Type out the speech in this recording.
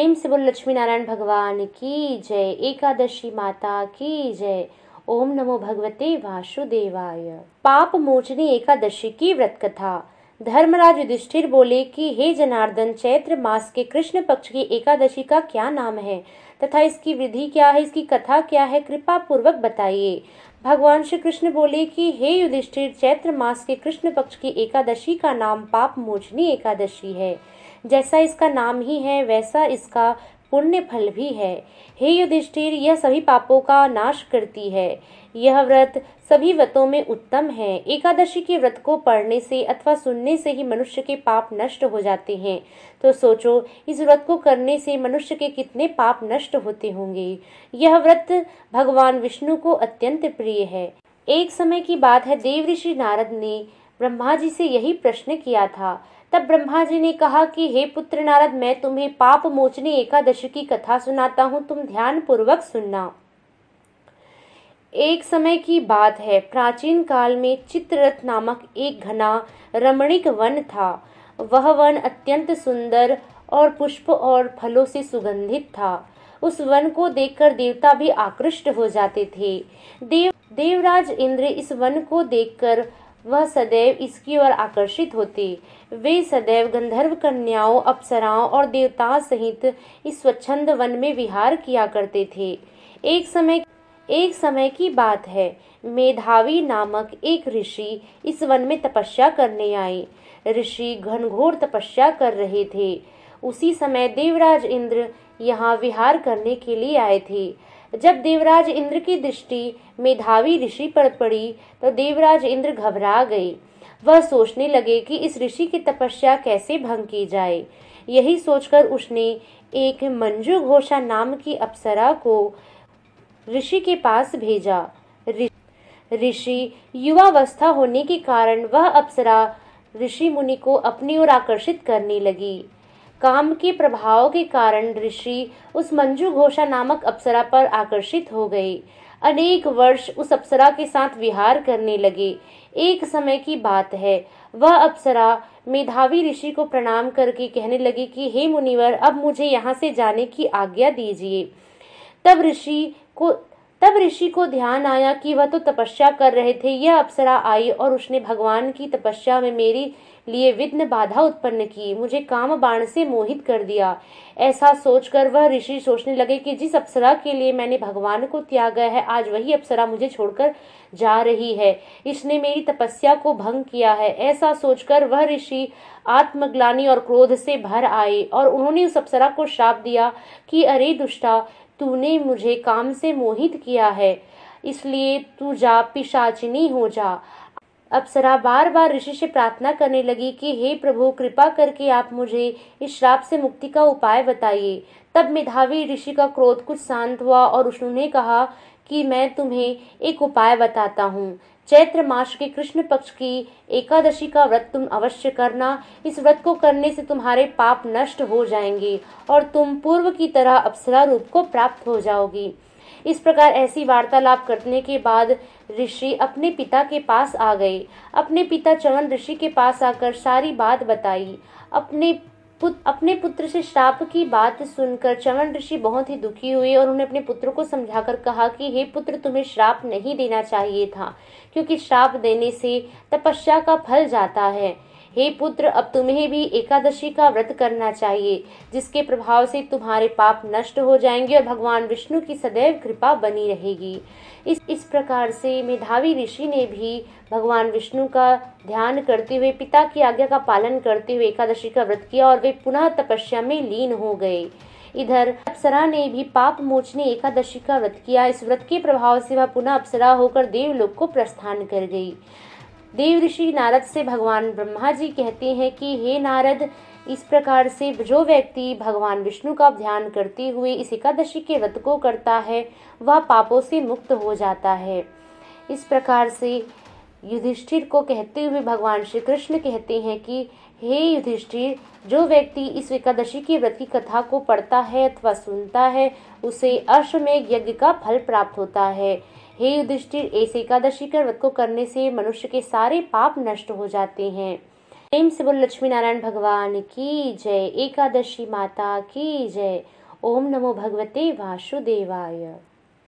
प्रेम से बोल लक्ष्मी नारायण भगवान की जय एकादशी माता की जय ओम नमो भगवते वासुदेवाय पाप मोचनी एकादशी की व्रत कथा धर्मराज युधिष्ठिर बोले कि हे जनार्दन चैत्र मास के कृष्ण पक्ष की एकादशी का क्या नाम है तथा इसकी विधि क्या है इसकी कथा क्या है कृपा पूर्वक बताइए भगवान श्री कृष्ण बोले कि हे युधिष्ठिर चैत्र मास के कृष्ण पक्ष की एकादशी का नाम पाप मोचनी एकादशी है जैसा इसका नाम ही है वैसा इसका पुण्य फल भी है हे युधिष्ठिर यह सभी पापों का नाश करती है यह व्रत सभी व्रतों में उत्तम है एकादशी के व्रत को पढ़ने से अथवा सुनने से ही मनुष्य के पाप नष्ट हो जाते हैं तो सोचो इस व्रत को करने से मनुष्य के कितने पाप नष्ट होते होंगे यह व्रत भगवान विष्णु को अत्यंत प्रिय है एक समय की बात है देव ऋषि नारद ने ब्रह्मा जी से यही प्रश्न किया था तब ब्रह्मा जी ने कहा कि हे पुत्र नारद मैं तुम्हें पाप मोचनी एकादशी की कथा सुनाता हूँ तुम ध्यान पूर्वक सुनना एक समय की बात है प्राचीन काल में चित्ररथ नामक एक घना रमणीक वन था वह वन अत्यंत सुंदर और पुष्प और फलों से सुगंधित था उस वन को देखकर देवता भी आकृष्ट हो जाते थे देव देवराज इंद्र इस वन को देखकर वह सदैव इसकी ओर आकर्षित होती वे सदैव गंधर्व कन्याओं अप्सराओं और देवताओं सहित इस स्वच्छंद वन में विहार किया करते थे एक समय एक समय की बात है मेधावी नामक एक ऋषि इस वन में तपस्या करने आए ऋषि घनघोर तपस्या कर रहे थे उसी समय देवराज इंद्र यहाँ विहार करने के लिए आए थे जब देवराज इंद्र की दृष्टि मेधावी ऋषि पर पड़ी तो देवराज इंद्र घबरा गए वह सोचने लगे कि इस ऋषि की तपस्या कैसे भंग की जाए यही सोचकर उसने एक मंजू घोषा नाम की अप्सरा को ऋषि के पास भेजा ऋषि युवावस्था होने के कारण वह अप्सरा ऋषि मुनि को अपनी ओर आकर्षित करने लगी काम के प्रभाव के कारण ऋषि उस मंजू घोषा नामक अप्सरा पर आकर्षित हो गई अनेक वर्ष उस अप्सरा के साथ विहार करने लगे एक समय की बात है वह अप्सरा मेधावी ऋषि को प्रणाम करके कहने लगी कि हे मुनिवर अब मुझे यहाँ से जाने की आज्ञा दीजिए तब ऋषि को तब ऋषि को ध्यान आया कि वह तो तपस्या कर रहे थे यह अप्सरा आई और उसने भगवान की तपस्या में मेरी लिए विघ्न बाधा उत्पन्न की मुझे काम बाण से मोहित कर दिया ऐसा सोचकर वह ऋषि सोचने लगे कि जिस अप्सरा के लिए मैंने भगवान को त्यागा है आज वही अप्सरा मुझे छोड़कर जा रही है इसने मेरी तपस्या को भंग किया है ऐसा सोचकर वह ऋषि आत्मग्लानी और क्रोध से भर आए और उन्होंने उस अप्सरा को श्राप दिया कि अरे दुष्टा तूने मुझे काम से मोहित किया है इसलिए तू जा पिशाचिनी हो जा अप्सरा बार बार ऋषि से प्रार्थना करने लगी कि हे प्रभु कृपा करके आप मुझे इस श्राप से मुक्ति का उपाय बताइए तब मेधावी ऋषि का क्रोध कुछ शांत हुआ और उसने कहा कि मैं तुम्हें एक उपाय बताता हूँ चैत्र मास के कृष्ण पक्ष की एकादशी का व्रत तुम अवश्य करना इस व्रत को करने से तुम्हारे पाप नष्ट हो जाएंगे और तुम पूर्व की तरह अप्सरा रूप को प्राप्त हो जाओगी इस प्रकार ऐसी वार्तालाप करने के बाद ऋषि अपने पिता के पास आ गए अपने पिता चवन ऋषि के पास आकर सारी बात बताई अपने पुत, अपने पुत्र से श्राप की बात सुनकर चवन ऋषि बहुत ही दुखी हुए और उन्हें अपने पुत्र को समझाकर कहा कि हे पुत्र तुम्हें श्राप नहीं देना चाहिए था क्योंकि श्राप देने से तपस्या का फल जाता है हे पुत्र अब तुम्हें भी एकादशी का व्रत करना चाहिए जिसके प्रभाव से तुम्हारे पाप नष्ट हो जाएंगे और भगवान विष्णु की सदैव कृपा बनी रहेगी इस इस प्रकार से मेधावी ऋषि ने भी भगवान विष्णु का ध्यान करते हुए पिता की आज्ञा का पालन करते हुए एकादशी का व्रत किया और वे पुनः तपस्या में लीन हो गए इधर अप्सरा ने भी पाप मोचने एकादशी का व्रत किया इस व्रत के प्रभाव से वह पुनः अप्सरा होकर देवलोक को प्रस्थान कर गई देव ऋषि नारद से भगवान ब्रह्मा जी कहते हैं कि हे नारद इस प्रकार से जो व्यक्ति भगवान विष्णु का ध्यान करते हुए इस एकादशी के व्रत को करता है वह पापों से मुक्त हो जाता है इस प्रकार से युधिष्ठिर को कहते हुए भगवान श्री कृष्ण कहते हैं कि हे युधिष्ठिर जो व्यक्ति इस एकादशी के व्रत की कथा को पढ़ता है अथवा सुनता है उसे अश्वमेघ यज्ञ का फल प्राप्त होता है हे युधिष्ठिर इस एकादशी का व्रत को करने से मनुष्य के सारे पाप नष्ट हो जाते हैं प्रेम से बोल लक्ष्मी नारायण भगवान की जय एकादशी माता की जय ओम नमो भगवते वासुदेवाय